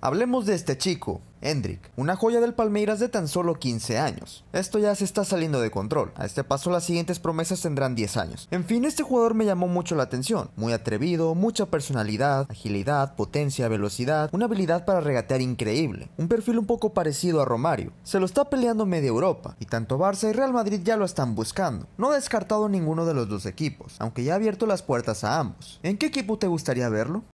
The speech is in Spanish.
Hablemos de este chico, Hendrik, una joya del Palmeiras de tan solo 15 años. Esto ya se está saliendo de control. A este paso las siguientes promesas tendrán 10 años. En fin, este jugador me llamó mucho la atención. Muy atrevido, mucha personalidad, agilidad, potencia, velocidad, una habilidad para regatear increíble. Un perfil un poco parecido a Romario. Se lo está peleando media Europa y tanto Barça y Real Madrid ya lo están buscando. No ha descartado ninguno de los dos equipos, aunque ya ha abierto las puertas a ambos. ¿En qué equipo te gustaría verlo?